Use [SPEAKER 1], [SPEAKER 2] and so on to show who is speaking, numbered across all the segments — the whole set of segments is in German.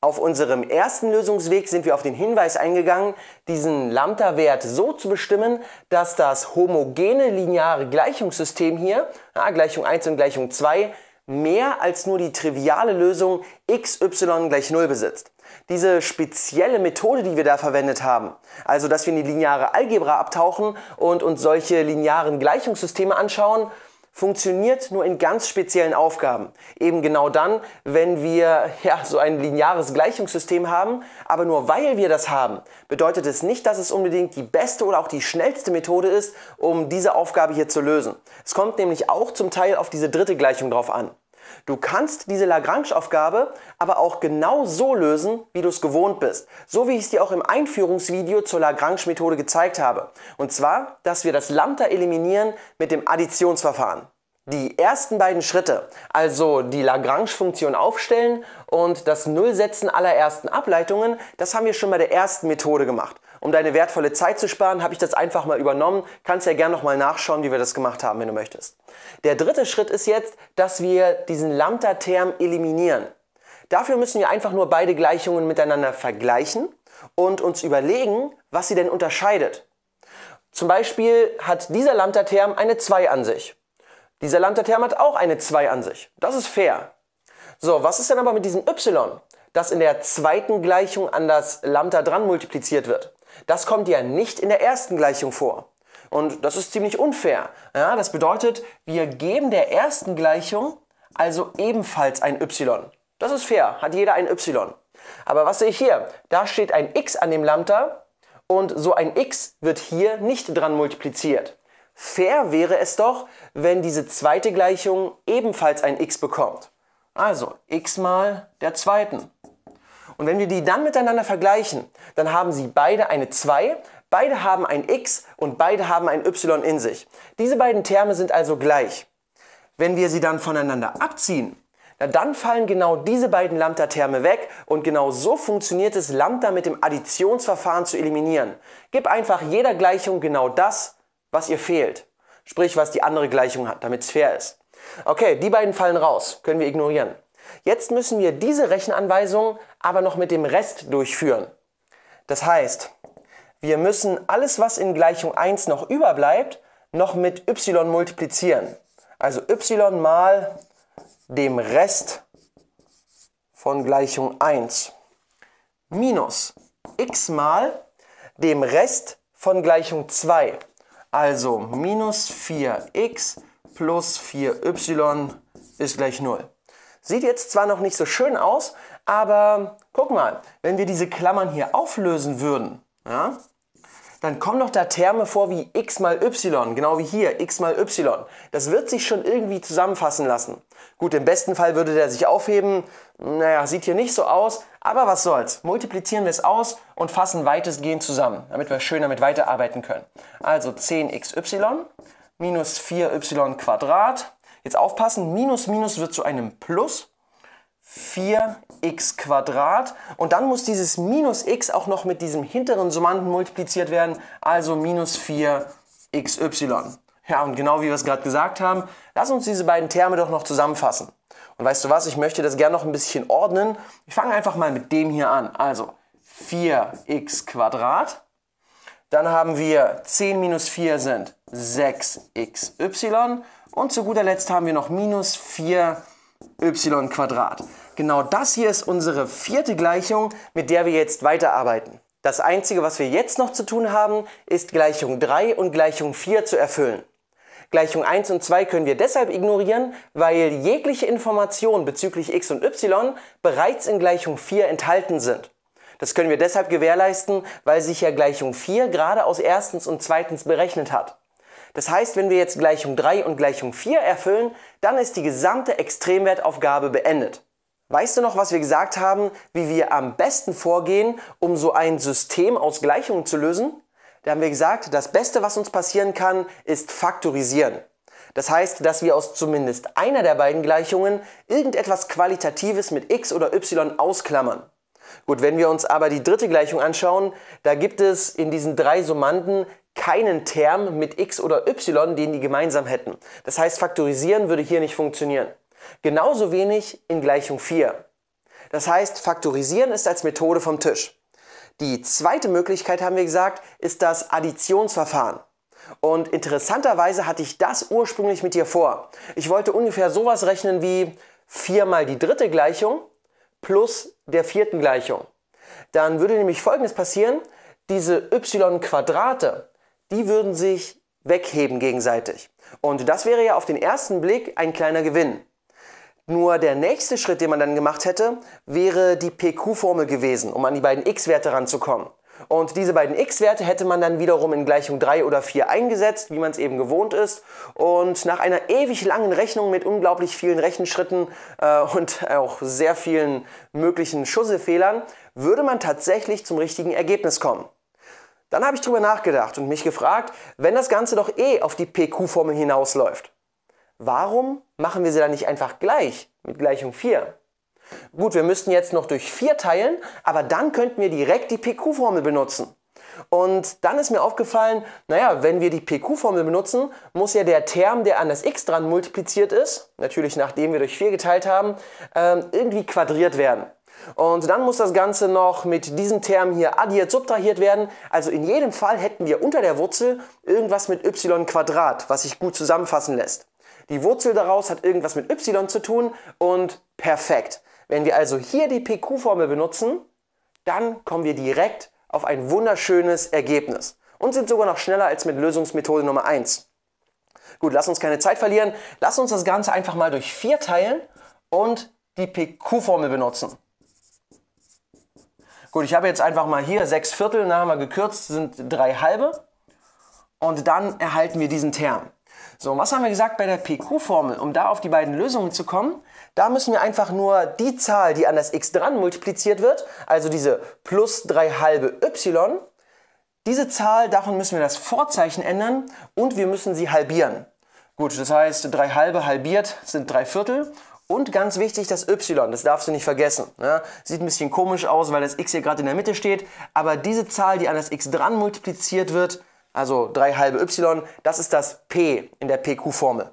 [SPEAKER 1] Auf unserem ersten Lösungsweg sind wir auf den Hinweis eingegangen, diesen Lambda-Wert so zu bestimmen, dass das homogene lineare Gleichungssystem hier, ja, Gleichung 1 und Gleichung 2, mehr als nur die triviale Lösung xy gleich 0 besitzt. Diese spezielle Methode, die wir da verwendet haben, also dass wir in die lineare Algebra abtauchen und uns solche linearen Gleichungssysteme anschauen, funktioniert nur in ganz speziellen Aufgaben. Eben genau dann, wenn wir ja, so ein lineares Gleichungssystem haben. Aber nur weil wir das haben, bedeutet es nicht, dass es unbedingt die beste oder auch die schnellste Methode ist, um diese Aufgabe hier zu lösen. Es kommt nämlich auch zum Teil auf diese dritte Gleichung drauf an. Du kannst diese Lagrange-Aufgabe aber auch genau so lösen, wie du es gewohnt bist. So wie ich es dir auch im Einführungsvideo zur Lagrange-Methode gezeigt habe. Und zwar, dass wir das Lambda eliminieren mit dem Additionsverfahren. Die ersten beiden Schritte, also die Lagrange-Funktion aufstellen und das Nullsetzen aller ersten Ableitungen, das haben wir schon bei der ersten Methode gemacht. Um deine wertvolle Zeit zu sparen, habe ich das einfach mal übernommen. Kannst ja gerne nochmal nachschauen, wie wir das gemacht haben, wenn du möchtest. Der dritte Schritt ist jetzt, dass wir diesen Lambda-Term eliminieren. Dafür müssen wir einfach nur beide Gleichungen miteinander vergleichen und uns überlegen, was sie denn unterscheidet. Zum Beispiel hat dieser Lambda-Term eine 2 an sich. Dieser Lambda-Term hat auch eine 2 an sich. Das ist fair. So, was ist denn aber mit diesem y, das in der zweiten Gleichung an das Lambda dran multipliziert wird? Das kommt ja nicht in der ersten Gleichung vor. Und das ist ziemlich unfair. Ja, das bedeutet, wir geben der ersten Gleichung also ebenfalls ein y. Das ist fair, hat jeder ein y. Aber was sehe ich hier? Da steht ein x an dem Lambda und so ein x wird hier nicht dran multipliziert. Fair wäre es doch, wenn diese zweite Gleichung ebenfalls ein x bekommt. Also x mal der zweiten. Und wenn wir die dann miteinander vergleichen, dann haben sie beide eine 2, beide haben ein x und beide haben ein y in sich. Diese beiden Terme sind also gleich. Wenn wir sie dann voneinander abziehen, dann fallen genau diese beiden Lambda-Terme weg und genau so funktioniert es, Lambda mit dem Additionsverfahren zu eliminieren. Gib einfach jeder Gleichung genau das, was ihr fehlt, sprich was die andere Gleichung hat, damit es fair ist. Okay, die beiden fallen raus, können wir ignorieren. Jetzt müssen wir diese Rechenanweisung aber noch mit dem Rest durchführen. Das heißt, wir müssen alles, was in Gleichung 1 noch überbleibt, noch mit y multiplizieren. Also y mal dem Rest von Gleichung 1 minus x mal dem Rest von Gleichung 2. Also minus 4x plus 4y ist gleich 0. Sieht jetzt zwar noch nicht so schön aus, aber guck mal, wenn wir diese Klammern hier auflösen würden, ja, dann kommen doch da Terme vor wie x mal y, genau wie hier, x mal y. Das wird sich schon irgendwie zusammenfassen lassen. Gut, im besten Fall würde der sich aufheben. Naja, sieht hier nicht so aus, aber was soll's. Multiplizieren wir es aus und fassen weitestgehend zusammen, damit wir schön damit weiterarbeiten können. Also 10xy minus 4y Quadrat. Jetzt aufpassen, minus minus wird zu einem Plus. 4x Quadrat und dann muss dieses minus x auch noch mit diesem hinteren Summanden multipliziert werden, also minus 4xy. Ja, und genau wie wir es gerade gesagt haben, lass uns diese beiden Terme doch noch zusammenfassen. Und weißt du was, ich möchte das gerne noch ein bisschen ordnen. Ich fange einfach mal mit dem hier an. Also 4x Quadrat dann haben wir 10 minus 4 sind 6xy. Und zu guter Letzt haben wir noch minus 4y Genau das hier ist unsere vierte Gleichung, mit der wir jetzt weiterarbeiten. Das Einzige, was wir jetzt noch zu tun haben, ist Gleichung 3 und Gleichung 4 zu erfüllen. Gleichung 1 und 2 können wir deshalb ignorieren, weil jegliche Informationen bezüglich x und y bereits in Gleichung 4 enthalten sind. Das können wir deshalb gewährleisten, weil sich ja Gleichung 4 gerade aus erstens und zweitens berechnet hat. Das heißt, wenn wir jetzt Gleichung 3 und Gleichung 4 erfüllen, dann ist die gesamte Extremwertaufgabe beendet. Weißt du noch, was wir gesagt haben, wie wir am besten vorgehen, um so ein System aus Gleichungen zu lösen? Da haben wir gesagt, das Beste, was uns passieren kann, ist Faktorisieren. Das heißt, dass wir aus zumindest einer der beiden Gleichungen irgendetwas Qualitatives mit x oder y ausklammern. Gut, wenn wir uns aber die dritte Gleichung anschauen, da gibt es in diesen drei Summanden keinen Term mit x oder y, den die gemeinsam hätten. Das heißt, faktorisieren würde hier nicht funktionieren. Genauso wenig in Gleichung 4. Das heißt, faktorisieren ist als Methode vom Tisch. Die zweite Möglichkeit, haben wir gesagt, ist das Additionsverfahren. Und interessanterweise hatte ich das ursprünglich mit dir vor. Ich wollte ungefähr sowas rechnen wie 4 mal die dritte Gleichung plus der vierten Gleichung. Dann würde nämlich Folgendes passieren. Diese y-Quadrate, die würden sich wegheben gegenseitig. Und das wäre ja auf den ersten Blick ein kleiner Gewinn. Nur der nächste Schritt, den man dann gemacht hätte, wäre die PQ-Formel gewesen, um an die beiden x-Werte ranzukommen. Und diese beiden x-Werte hätte man dann wiederum in Gleichung 3 oder 4 eingesetzt, wie man es eben gewohnt ist. Und nach einer ewig langen Rechnung mit unglaublich vielen Rechenschritten äh, und auch sehr vielen möglichen Schussefehlern würde man tatsächlich zum richtigen Ergebnis kommen. Dann habe ich darüber nachgedacht und mich gefragt, wenn das Ganze doch eh auf die PQ-Formel hinausläuft, warum machen wir sie dann nicht einfach gleich mit Gleichung 4? Gut, wir müssten jetzt noch durch 4 teilen, aber dann könnten wir direkt die PQ-Formel benutzen. Und dann ist mir aufgefallen, naja, wenn wir die PQ-Formel benutzen, muss ja der Term, der an das x dran multipliziert ist, natürlich nachdem wir durch 4 geteilt haben, ähm, irgendwie quadriert werden. Und dann muss das Ganze noch mit diesem Term hier addiert, subtrahiert werden. Also in jedem Fall hätten wir unter der Wurzel irgendwas mit y Quadrat, was sich gut zusammenfassen lässt. Die Wurzel daraus hat irgendwas mit y zu tun und perfekt. Wenn wir also hier die PQ-Formel benutzen, dann kommen wir direkt auf ein wunderschönes Ergebnis und sind sogar noch schneller als mit Lösungsmethode Nummer 1. Gut, lass uns keine Zeit verlieren. Lass uns das Ganze einfach mal durch 4 teilen und die PQ-Formel benutzen. Gut, ich habe jetzt einfach mal hier 6 Viertel, da haben wir gekürzt, sind 3 halbe. Und dann erhalten wir diesen Term. So, was haben wir gesagt bei der PQ-Formel? Um da auf die beiden Lösungen zu kommen, da müssen wir einfach nur die Zahl, die an das x dran multipliziert wird, also diese plus 3 halbe y, diese Zahl, davon müssen wir das Vorzeichen ändern und wir müssen sie halbieren. Gut, das heißt, 3 halbe halbiert sind 3 Viertel und ganz wichtig, das y, das darfst du nicht vergessen. Ne? Sieht ein bisschen komisch aus, weil das x hier gerade in der Mitte steht, aber diese Zahl, die an das x dran multipliziert wird, also 3 halbe y, das ist das p in der pq-Formel.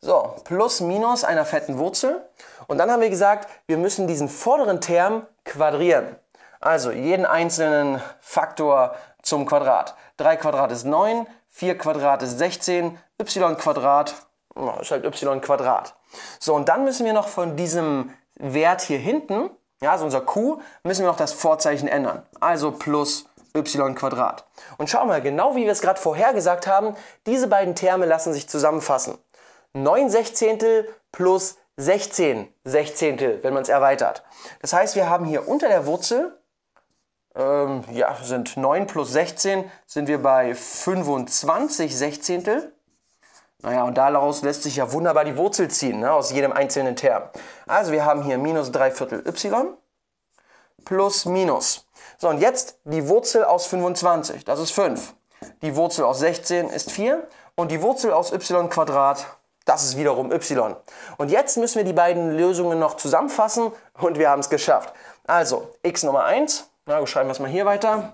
[SPEAKER 1] So, plus minus einer fetten Wurzel. Und dann haben wir gesagt, wir müssen diesen vorderen Term quadrieren. Also jeden einzelnen Faktor zum Quadrat. 3 Quadrat ist 9, 4 Quadrat ist 16, y Quadrat ist halt y Quadrat. So, und dann müssen wir noch von diesem Wert hier hinten, ja, also unser q, müssen wir noch das Vorzeichen ändern. Also plus minus y Quadrat. Und schau mal, genau wie wir es gerade vorhergesagt haben, diese beiden Terme lassen sich zusammenfassen. 9 Sechzehntel plus 16 Sechzehntel, wenn man es erweitert. Das heißt, wir haben hier unter der Wurzel, ähm, ja, sind 9 plus 16, sind wir bei 25 Sechzehntel. Naja, und daraus lässt sich ja wunderbar die Wurzel ziehen, ne, aus jedem einzelnen Term. Also wir haben hier minus 3 Viertel y plus minus so, und jetzt die Wurzel aus 25, das ist 5. Die Wurzel aus 16 ist 4 und die Wurzel aus y Quadrat, das ist wiederum y. Und jetzt müssen wir die beiden Lösungen noch zusammenfassen und wir haben es geschafft. Also, x Nummer 1, na, schreiben wir es mal hier weiter,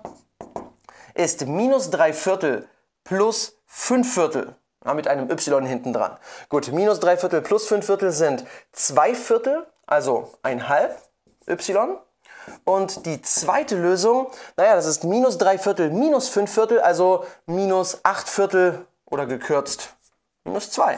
[SPEAKER 1] ist minus 3 Viertel plus 5 Viertel ja, mit einem y hinten dran. Gut, minus 3 Viertel plus 5 Viertel sind 2 Viertel, also ein halb y und die zweite Lösung, naja, das ist minus 3 Viertel minus 5 Viertel, also minus 8 Viertel oder gekürzt minus 2.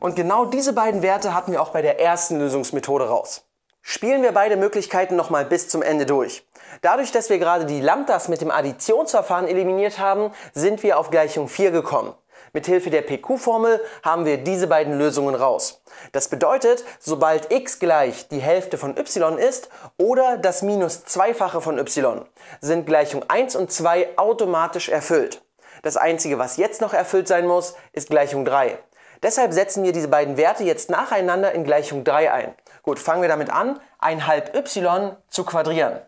[SPEAKER 1] Und genau diese beiden Werte hatten wir auch bei der ersten Lösungsmethode raus. Spielen wir beide Möglichkeiten nochmal bis zum Ende durch. Dadurch, dass wir gerade die Lambdas mit dem Additionsverfahren eliminiert haben, sind wir auf Gleichung 4 gekommen. Mithilfe der PQ-Formel haben wir diese beiden Lösungen raus. Das bedeutet, sobald x gleich die Hälfte von y ist oder das minus zweifache von y, sind Gleichung 1 und 2 automatisch erfüllt. Das einzige, was jetzt noch erfüllt sein muss, ist Gleichung 3. Deshalb setzen wir diese beiden Werte jetzt nacheinander in Gleichung 3 ein. Gut, fangen wir damit an, ein halb y zu quadrieren.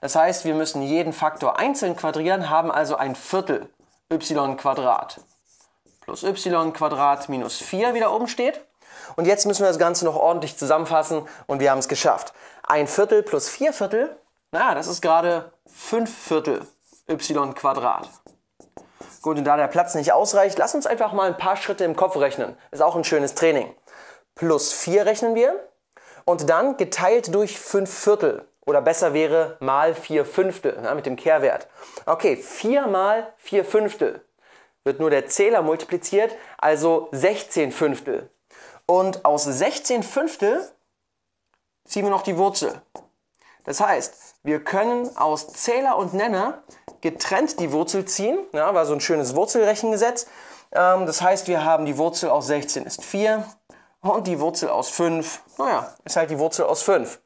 [SPEAKER 1] Das heißt, wir müssen jeden Faktor einzeln quadrieren, haben also ein Viertel y Quadrat plus y Quadrat minus 4 wieder oben steht. Und jetzt müssen wir das Ganze noch ordentlich zusammenfassen und wir haben es geschafft. Ein Viertel plus vier Viertel, naja, das ist gerade 5 Viertel y Quadrat. Gut, und da der Platz nicht ausreicht, lass uns einfach mal ein paar Schritte im Kopf rechnen. Ist auch ein schönes Training. Plus 4 rechnen wir und dann geteilt durch 5 Viertel. Oder besser wäre mal 4 Fünftel ja, mit dem Kehrwert. Okay, 4 mal 4 Fünftel wird nur der Zähler multipliziert, also 16 Fünftel. Und aus 16 Fünftel ziehen wir noch die Wurzel. Das heißt, wir können aus Zähler und Nenner getrennt die Wurzel ziehen. Ja, war so ein schönes Wurzelrechengesetz. Ähm, das heißt, wir haben die Wurzel aus 16 ist 4 und die Wurzel aus 5, naja, ist halt die Wurzel aus 5.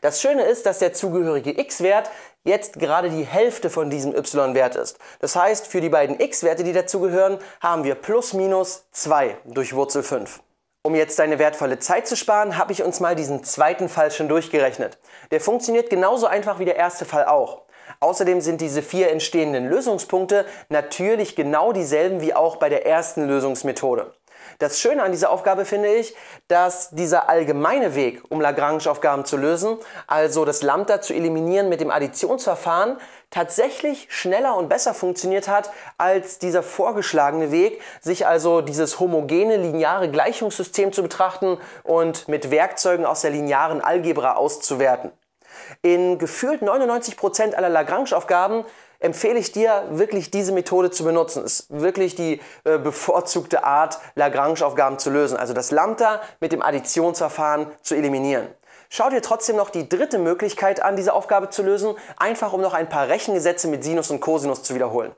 [SPEAKER 1] Das Schöne ist, dass der zugehörige x-Wert jetzt gerade die Hälfte von diesem y-Wert ist. Das heißt, für die beiden x-Werte, die dazugehören, haben wir plus minus 2 durch Wurzel 5. Um jetzt deine wertvolle Zeit zu sparen, habe ich uns mal diesen zweiten Fall schon durchgerechnet. Der funktioniert genauso einfach wie der erste Fall auch. Außerdem sind diese vier entstehenden Lösungspunkte natürlich genau dieselben wie auch bei der ersten Lösungsmethode. Das Schöne an dieser Aufgabe finde ich, dass dieser allgemeine Weg, um Lagrange-Aufgaben zu lösen, also das Lambda zu eliminieren mit dem Additionsverfahren, tatsächlich schneller und besser funktioniert hat als dieser vorgeschlagene Weg, sich also dieses homogene lineare Gleichungssystem zu betrachten und mit Werkzeugen aus der linearen Algebra auszuwerten. In gefühlt 99% aller Lagrange-Aufgaben empfehle ich dir wirklich diese Methode zu benutzen. Ist wirklich die äh, bevorzugte Art, Lagrange-Aufgaben zu lösen. Also das Lambda mit dem Additionsverfahren zu eliminieren. Schau dir trotzdem noch die dritte Möglichkeit an, diese Aufgabe zu lösen, einfach um noch ein paar Rechengesetze mit Sinus und Cosinus zu wiederholen.